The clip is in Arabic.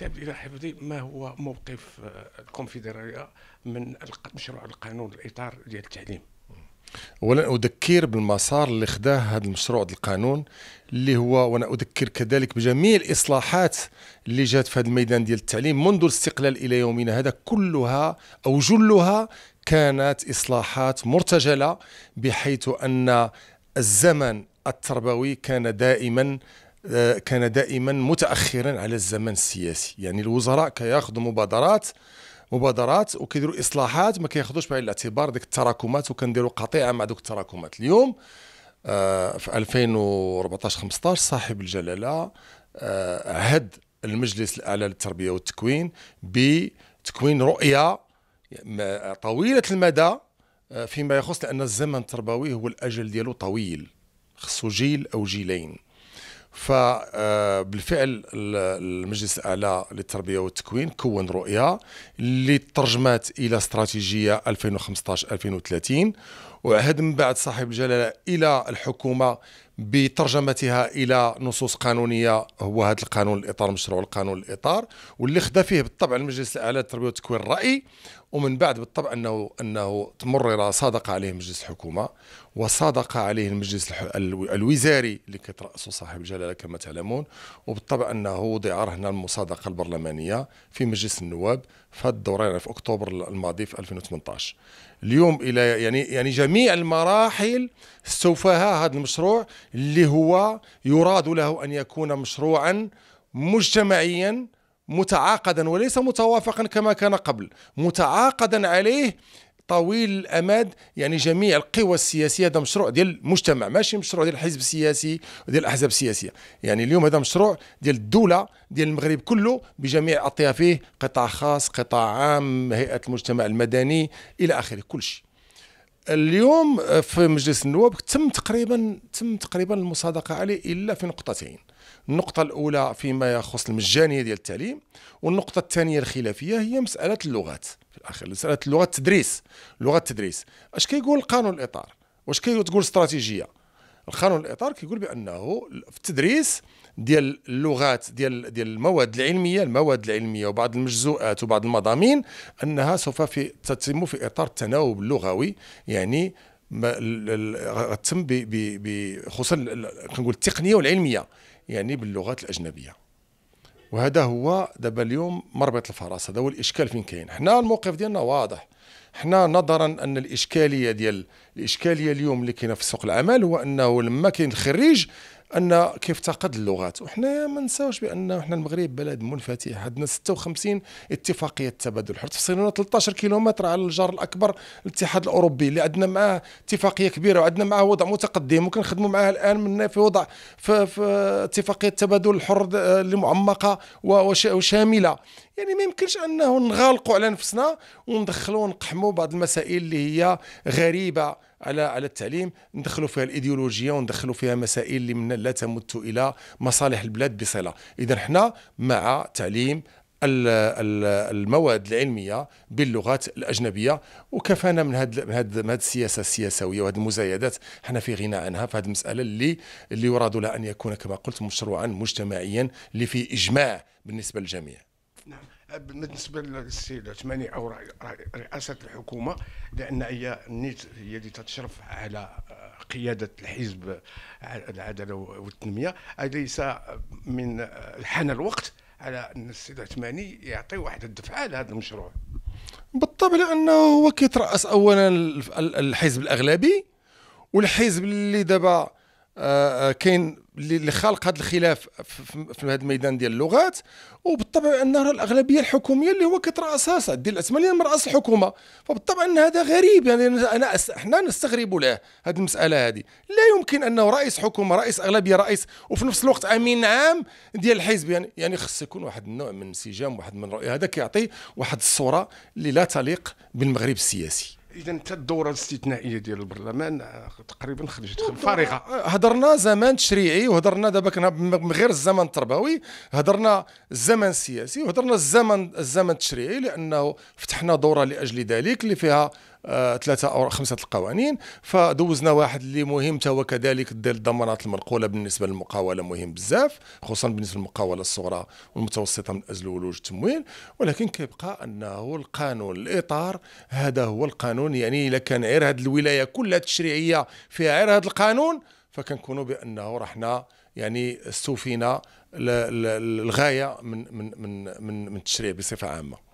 سعد الى حفظي ما هو موقف آه، الكونفدراليه من مشروع القانون الاطار ديال التعليم اولا اذكر بالمسار اللي خداه هذا المشروع القانون اللي هو وانا اذكر كذلك بجميع الاصلاحات اللي جات في هذا الميدان ديال التعليم منذ الاستقلال الى يومنا هذا كلها او جلها كانت اصلاحات مرتجله بحيث ان الزمن التربوي كان دائما آه، كان دائما متاخرا على الزمن السياسي يعني الوزراء كياخذوا مبادرات مبادرات وكيديروا اصلاحات ما كياخذوش بعين الاعتبار ديك التراكمات وكنديروا قطيعه مع دوك التراكمات اليوم آه في 2014 15 صاحب الجلاله آه عهد المجلس الاعلى للتربيه والتكوين بتكوين رؤيه طويله المدى آه، فيما يخص لان الزمن التربوي هو الاجل ديالو طويل خصو جيل او جيلين فبالفعل آه، المجلس الاعلى للتربيه والتكوين كون رؤيه اللي ترجمات الى استراتيجيه 2015 2030 وعهد من بعد صاحب الجلاله الى الحكومه بترجمتها الى نصوص قانونيه هو هذا القانون الاطار مشروع القانون الاطار واللي خدا فيه بالطبع المجلس الاعلى للتربيه والتكوين الراي ومن بعد بالطبع انه انه تمرر صادق عليه مجلس الحكومه وصادق عليه المجلس الوزاري اللي كتراسه صاحب الجلاله كما تعلمون وبالطبع انه وضع هنا المصادقه البرلمانيه في مجلس النواب في الدوره يعني في اكتوبر الماضي في 2018 اليوم الى يعني يعني جميع المراحل استوفاها هذا المشروع اللي هو يراد له أن يكون مشروعا مجتمعيا متعاقدا وليس متوافقا كما كان قبل متعاقدا عليه طويل الامد يعني جميع القوى السياسيه هذا مشروع ديال المجتمع ماشي مشروع ديال الحزب السياسي وديال الاحزاب السياسيه يعني اليوم هذا مشروع ديال الدوله ديال المغرب كله بجميع اطيافه قطاع خاص قطاع عام هيئه المجتمع المدني الى اخره كل شيء اليوم في مجلس النواب تم تقريبا تم تقريبا المصادقه عليه الا في نقطتين النقطة الأولى فيما يخص المجانية ديال التعليم والنقطة الثانية الخلافية هي مسألة اللغات في الأخير مسألة اللغة التدريس لغة التدريس أش كيقول القانون الإطار واش كتقول استراتيجية القانون الإطار كيقول بأنه في التدريس ديال اللغات ديال ديال المواد العلميه المواد العلميه وبعض المجزوءات وبعض المضامين انها سوف في تتم في اطار التناوب اللغوي يعني غتتم بخصوص كنقول التقنيه والعلميه يعني باللغات الاجنبيه وهذا هو دابا اليوم مربط الفرس هذا هو الاشكال فين كاين حنا الموقف ديالنا واضح حنا نظرا ان الاشكاليه ديال الاشكاليه اليوم اللي كاينه في سوق العمل هو انه لما كاين الخريج ان كيف اللغات وحنا ما نساوش بان حنا المغرب بلد منفتح عندنا 56 اتفاقيه تبادل الحر تفصلنا 13 كيلومتر على الجار الاكبر الاتحاد الاوروبي اللي عندنا معاه اتفاقيه كبيره وعندنا معاه وضع متقدم وكنخدموا معاه الان من في وضع في, في اتفاقيه تبادل الحر اللي آه، معمقه وشامله يعني ما يمكنش انه نغالقوا على نفسنا وندخلوا ونقحموا بعض المسائل اللي هي غريبه على على التعليم ندخلوا فيها الايديولوجيا وندخلوا فيها مسائل اللي من لا تمت الى مصالح البلاد بصله اذا حنا مع تعليم المواد العلميه باللغات الاجنبيه وكفانا من هاد من هاد, من هاد السياسه السياسويه وهذه المزايدات حنا في غنى عنها في هذه المساله اللي اللي يراد لها ان يكون كما قلت مشروعا مجتمعيا اللي فيه اجماع بالنسبه للجميع نعم بالنسبه للسيد عثماني او رئاسه الحكومه لان هي نيت هي اللي تتشرف على قياده الحزب العداله والتنميه اليس من حان الوقت على ان السيد عثماني يعطي واحد الدفعه لهذا المشروع بالطبع لانه هو كيتراس اولا الحزب الاغلبي والحزب اللي دابا آه، آه، كاين اللي خالق هذا الخلاف في هذا الميدان ديال اللغات وبالطبع ان الاغلبيه الحكوميه اللي هو كتراسها سعد الدين العثماني من راس الحكومه فبالطبع ان هذا غريب يعني انا حنا نستغرب له هذه المساله هذه لا يمكن انه رئيس حكومه رئيس اغلبيه رئيس وفي نفس الوقت امين عام ديال الحزب يعني يعني خص يكون واحد النوع من الانسجام واحد من الرؤيه هذا كيعطي واحد الصوره اللي لا تليق بالمغرب السياسي اذا انت الدوره الاستثنائيه ديال البرلمان آه، تقريبا خرجت فارغه هضرنا آه، زمان تشريعي وهضرنا دابا كنا من غير الزمن التربوي هضرنا الزمن السياسي وهضرنا الزمن الزمن التشريعي لانه فتحنا دوره لاجل ذلك اللي فيها آه، ثلاثه او خمسه القوانين فدوزنا واحد اللي مهم تا هو كذلك ديال الضمانات المنقوله بالنسبه للمقاوله مهم بزاف خصوصا بالنسبه للمقاوله الصغرى والمتوسطه من اجل ولوج التمويل ولكن كيبقى انه القانون الاطار هذا هو القانون يعني إذا كان غير هذه الولايه كلها تشريعيه فيها غير هذا القانون فكنكونوا بانه رحنا يعني استوفينا الغايه من من من من التشريع بصفه عامه